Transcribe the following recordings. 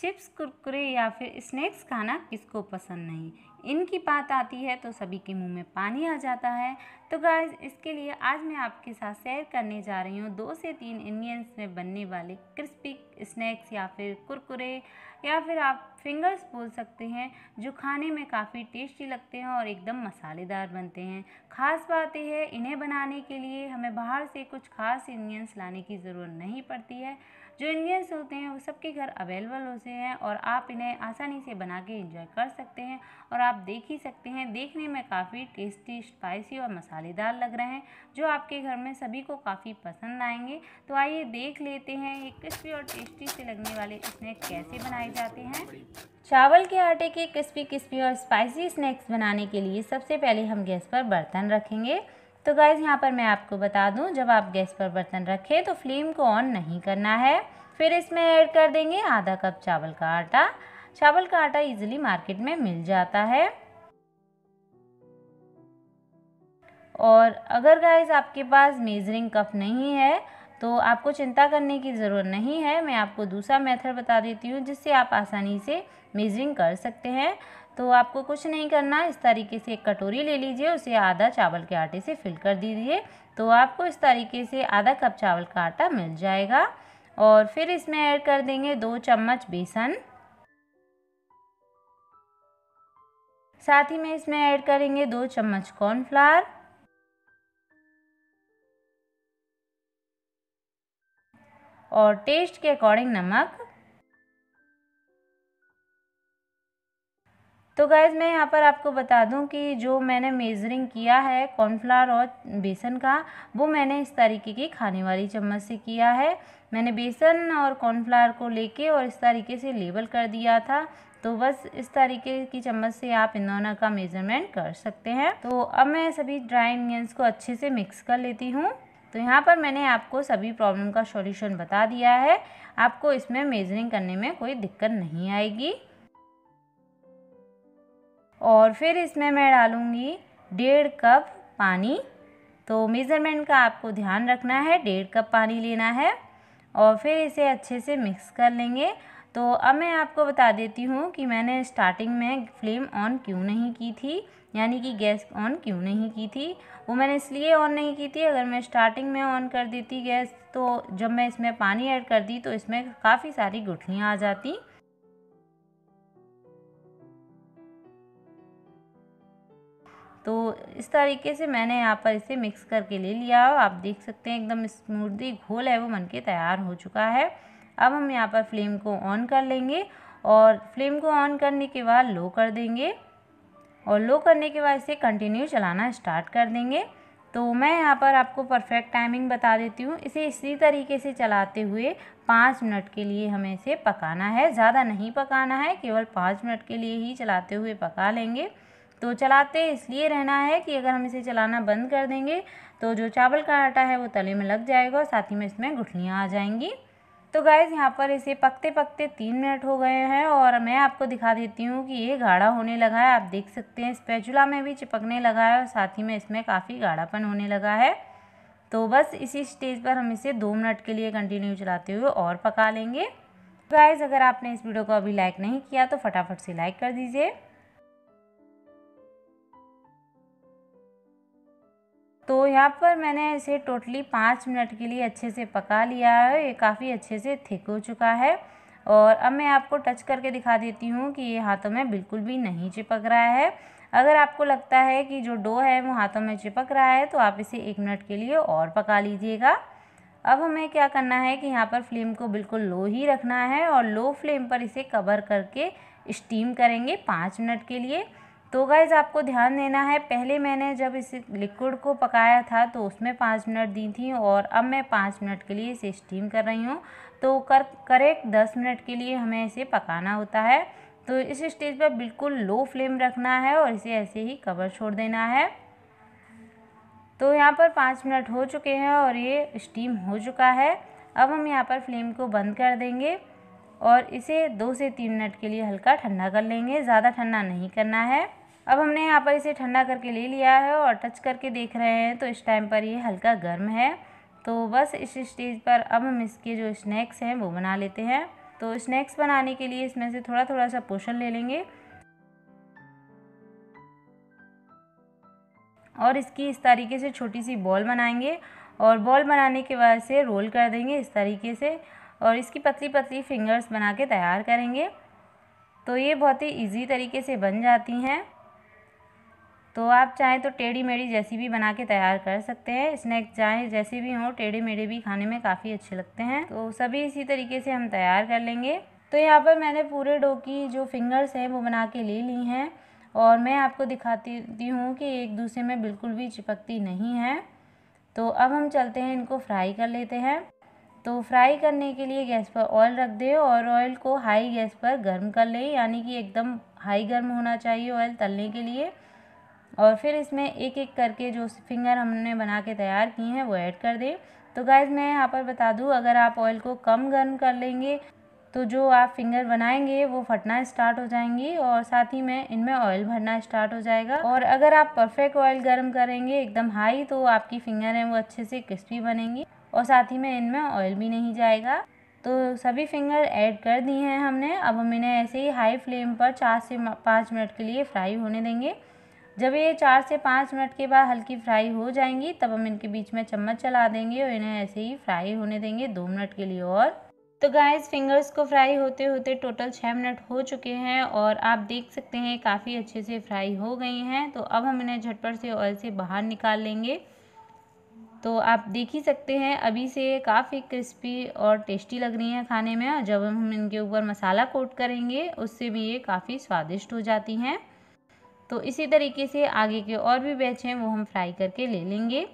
chips Kurkure या फिर snacks खाना किसको पसंद नहीं इनकी बात आती है तो सभी के मुंह में पानी आ जाता है तो गाइज इसके लिए आज मैं आपके साथ शेयर करने जा रही हूँ दो से तीन इंडियंस में बनने वाले क्रिस्पी स्नैक्स या फिर कुरकुरे या फिर आप फिंगर्स बोल सकते हैं जो खाने में काफ़ी टेस्टी लगते हैं और एकदम मसालेदार बनते हैं ख़ास बात यह है इन्हें बनाने के लिए हमें बाहर से कुछ खास इंडियंस लाने की ज़रूरत नहीं पड़ती है जो इंडियंस होते हैं वो सबके घर अवेलेबल होते हैं और आप इन्हें आसानी से बना के इंजॉय कर सकते हैं और आप देख ही सकते हैं देखने में काफ़ी टेस्टी स्पाइसी और मसालेदार लग रहे हैं जो आपके घर में सभी को काफ़ी पसंद आएंगे तो आइए देख लेते हैं ये क्रिस्पी और टेस्टी से लगने वाले स्नैक्स कैसे बनाए जाते हैं चावल के आटे के क्रिस्पी क्रिस्पी और स्पाइसी स्नैक्स बनाने के लिए सबसे पहले हम गैस पर बर्तन रखेंगे तो गाइज़ यहाँ पर मैं आपको बता दूँ जब आप गैस पर बर्तन रखें तो फ्लेम को ऑन नहीं करना है फिर इसमें ऐड कर देंगे आधा कप चावल का आटा चावल का आटा इजीली मार्केट में मिल जाता है और अगर गाइज आपके पास मेजरिंग कप नहीं है तो आपको चिंता करने की ज़रूरत नहीं है मैं आपको दूसरा मेथड बता देती हूँ जिससे आप आसानी से मेजरिंग कर सकते हैं तो आपको कुछ नहीं करना इस तरीके से एक कटोरी ले लीजिए उसे आधा चावल के आटे से फिल कर दीजिए तो आपको इस तरीके से आधा कप चावल का आटा मिल जाएगा और फिर इसमें ऐड कर देंगे दो चम्मच बेसन साथ ही में इसमें ऐड करेंगे दो चम्मच कॉर्नफ्लावर और टेस्ट के अकॉर्डिंग नमक तो गैज़ मैं यहाँ पर आपको बता दूँ कि जो मैंने मेज़रिंग किया है कॉर्नफ्लावर और बेसन का वो मैंने इस तरीके की खाने वाली चम्मच से किया है मैंने बेसन और कॉर्नफ्लावर को लेके और इस तरीके से लेबल कर दिया था तो बस इस तरीके की चम्मच से आप इन दोनों का मेज़रमेंट कर सकते हैं तो अब मैं सभी ड्राई इन्ग्रीडियंट्स को अच्छे से मिक्स कर लेती हूँ तो यहाँ पर मैंने आपको सभी प्रॉब्लम का सॉल्यूशन बता दिया है आपको इसमें मेजरिंग करने में कोई दिक्कत नहीं आएगी और फिर इसमें मैं डालूँगी डेढ़ कप पानी तो मेज़रमेंट का आपको ध्यान रखना है डेढ़ कप पानी लेना है और फिर इसे अच्छे से मिक्स कर लेंगे तो अब मैं आपको बता देती हूँ कि मैंने स्टार्टिंग में फ्लेम ऑन क्यों नहीं की थी यानी कि गैस ऑन क्यों नहीं की थी वो मैंने इसलिए ऑन नहीं की थी अगर मैं स्टार्टिंग में ऑन कर देती गैस तो जब मैं इसमें पानी ऐड कर दी तो इसमें काफ़ी सारी गुठलियाँ आ जाती तो इस तरीके से मैंने यहाँ पर इसे मिक्स करके ले लिया आप देख सकते हैं एकदम स्मूदली घोल है वो बन के तैयार हो चुका है अब हम यहाँ पर फ्लेम को ऑन कर लेंगे और फ्लेम को ऑन करने के बाद लो कर देंगे और लो करने के बाद इसे कंटिन्यू चलाना स्टार्ट कर देंगे तो मैं यहाँ पर आपको परफेक्ट टाइमिंग बता देती हूँ इसे इसी तरीके से चलाते हुए पाँच मिनट के लिए हमें इसे पकाना है ज़्यादा नहीं पकाना है केवल पाँच मिनट के लिए ही चलाते हुए पका लेंगे तो चलाते इसलिए रहना है कि अगर हम इसे चलाना बंद कर देंगे तो जो चावल का आटा है वो तले में लग जाएगा साथ ही में इसमें गुठलियाँ आ जाएंगी तो गाइज़ यहाँ पर इसे पकते पकते तीन मिनट हो गए हैं और मैं आपको दिखा देती हूँ कि ये गाढ़ा होने लगा है आप देख सकते हैं स्पैचुला में भी चिपकने लगा है और साथ ही में इसमें काफ़ी गाढ़ापन होने लगा है तो बस इसी स्टेज पर हम इसे दो मिनट के लिए कंटिन्यू चलाते हुए और पका लेंगे गाइज़ तो अगर आपने इस वीडियो को अभी लाइक नहीं किया तो फटाफट से लाइक कर दीजिए तो यहाँ पर मैंने इसे टोटली पाँच मिनट के लिए अच्छे से पका लिया है ये काफ़ी अच्छे से थिक हो चुका है और अब मैं आपको टच करके दिखा देती हूँ कि ये हाथों में बिल्कुल भी नहीं चिपक रहा है अगर आपको लगता है कि जो डो है वो हाथों में चिपक रहा है तो आप इसे एक मिनट के लिए और पका लीजिएगा अब हमें क्या करना है कि यहाँ पर फ्लेम को बिल्कुल लो ही रखना है और लो फ्लेम पर इसे कवर करके स्टीम करेंगे पाँच मिनट के लिए तो गाइज़ आपको ध्यान देना है पहले मैंने जब इस लिक्विड को पकाया था तो उसमें पाँच मिनट दी थी और अब मैं पाँच मिनट के लिए इसे स्टीम कर रही हूँ तो कर करेक्ट दस मिनट के लिए हमें इसे पकाना होता है तो इस स्टेज पर बिल्कुल लो फ्लेम रखना है और इसे ऐसे ही कवर छोड़ देना है तो यहाँ पर पाँच मिनट हो चुके हैं और ये स्टीम हो चुका है अब हम यहाँ पर फ्लेम को बंद कर देंगे और इसे दो से तीन मिनट के लिए हल्का ठंडा कर लेंगे ज़्यादा ठंडा नहीं करना है अब हमने यहाँ पर इसे ठंडा करके ले लिया है और टच करके देख रहे हैं तो इस टाइम पर ये हल्का गर्म है तो बस इस स्टेज पर अब हम इसके जो स्नैक्स हैं वो बना लेते हैं तो स्नैक्स बनाने के लिए इसमें से थोड़ा थोड़ा सा पोषण ले लेंगे और इसकी इस तरीके से छोटी सी बॉल बनाएंगे और बॉल बनाने के बाद से रोल कर देंगे इस तरीके से और इसकी पतली पतली फिंगर्स बना के तैयार करेंगे तो ये बहुत ही इजी तरीके से बन जाती हैं तो आप चाहें तो टेढ़ी मेढ़ी जैसी भी बना के तैयार कर सकते हैं स्नैक चाहे जैसे भी हों टेढ़े मेढ़े भी खाने में काफ़ी अच्छे लगते हैं तो सभी इसी तरीके से हम तैयार कर लेंगे तो यहाँ पर मैंने पूरे डो की जो फिंगर्स हैं वो बना के ले ली हैं और मैं आपको दिखाती हूँ कि एक दूसरे में बिल्कुल भी चिपकती नहीं है तो अब हम चलते हैं इनको फ्राई कर लेते हैं तो फ्राई करने के लिए गैस पर ऑयल रख दें और ऑयल को हाई गैस पर गर्म कर लें यानी कि एकदम हाई गर्म होना चाहिए ऑयल तलने के लिए और फिर इसमें एक एक करके जो फिंगर हमने बना के तैयार की हैं वो ऐड कर दें तो गाइज मैं यहाँ पर बता दूँ अगर आप ऑयल को कम गर्म कर लेंगे तो जो आप फिंगर बनाएंगे वो फटना स्टार्ट हो जाएंगी और साथ ही में इनमें ऑयल भरना स्टार्ट हो जाएगा और अगर आप परफेक्ट ऑयल गर्म करेंगे एकदम हाई तो आपकी फिंगर हैं वो अच्छे से क्रिस्पी बनेंगी और साथ ही में इनमें ऑयल भी नहीं जाएगा तो सभी फिंगर ऐड कर दिए हैं हमने अब हम इन्हें ऐसे ही हाई फ्लेम पर चार से पाँच मिनट के लिए फ्राई होने देंगे जब ये चार से पाँच मिनट के बाद हल्की फ्राई हो जाएंगी तब हम इनके बीच में चम्मच चला देंगे और इन्हें ऐसे ही फ्राई होने देंगे दो मिनट के लिए और तो गाइस फिंगर्स को फ्राई होते होते टोटल छः मिनट हो चुके हैं और आप देख सकते हैं काफ़ी अच्छे से फ्राई हो गई हैं तो अब हम इन्हें झटपट से ऑयल से बाहर निकाल लेंगे तो आप देख ही सकते हैं अभी से काफ़ी क्रिस्पी और टेस्टी लग रही हैं खाने में और जब हम इनके ऊपर मसाला कोट करेंगे उससे भी ये काफ़ी स्वादिष्ट हो जाती हैं तो इसी तरीके से आगे के और भी बैच हैं वो हम फ्राई करके ले लेंगे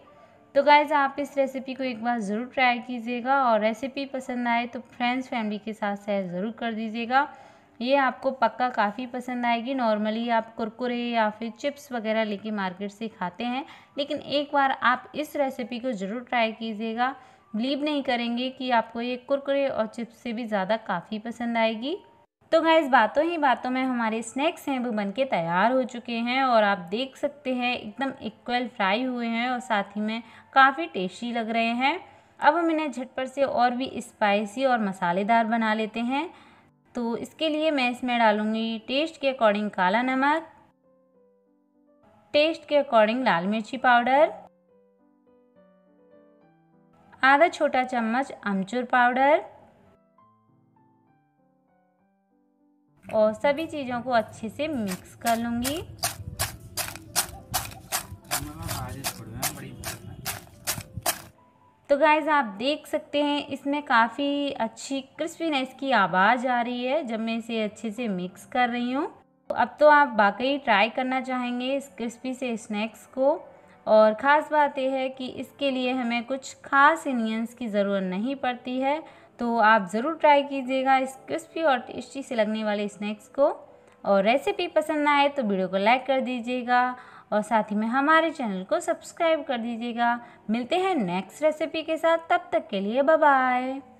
तो गाइज़ आप इस रेसिपी को एक बार ज़रूर ट्राई कीजिएगा और रेसिपी पसंद आए तो फ्रेंड्स फैमिली के साथ शेयर ज़रूर कर दीजिएगा ये आपको पक्का काफ़ी पसंद आएगी नॉर्मली आप कुरकुरे या फिर चिप्स वगैरह लेके मार्केट से खाते हैं लेकिन एक बार आप इस रेसिपी को ज़रूर ट्राई कीजिएगा बिलीव नहीं करेंगे कि आपको ये कुरकुरे और चिप्स से भी ज़्यादा काफ़ी पसंद आएगी तो गैस बातों ही बातों में हमारे स्नैक्स हैं वो बन के तैयार हो चुके हैं और आप देख सकते हैं एकदम इक्वल फ्राई हुए हैं और साथ ही में काफ़ी टेस्टी लग रहे हैं अब हम इन्हें झटपट से और भी स्पाइसी और मसालेदार बना लेते हैं तो इसके लिए मैं इसमें डालूँगी टेस्ट के अकॉर्डिंग काला नमक टेस्ट के अकॉर्डिंग लाल मिर्ची पाउडर आधा छोटा चम्मच अमचूर पाउडर और सभी चीज़ों को अच्छे से मिक्स कर लूँगी तो गाइज़ आप देख सकते हैं इसमें काफ़ी अच्छी क्रिस्पीनेस की आवाज़ आ रही है जब मैं इसे अच्छे से मिक्स कर रही हूँ तो अब तो आप वाकई ट्राई करना चाहेंगे इस क्रिस्पी से स्नैक्स को और ख़ास बात यह है कि इसके लिए हमें कुछ खास इनियंस की ज़रूरत नहीं पड़ती है तो आप ज़रूर ट्राई कीजिएगा इस क्रिस्पी और टेस्टी से लगने वाले स्नैक्स को और रेसिपी पसंद आए तो वीडियो को लाइक कर दीजिएगा और साथ ही में हमारे चैनल को सब्सक्राइब कर दीजिएगा मिलते हैं नेक्स्ट रेसिपी के साथ तब तक के लिए बाय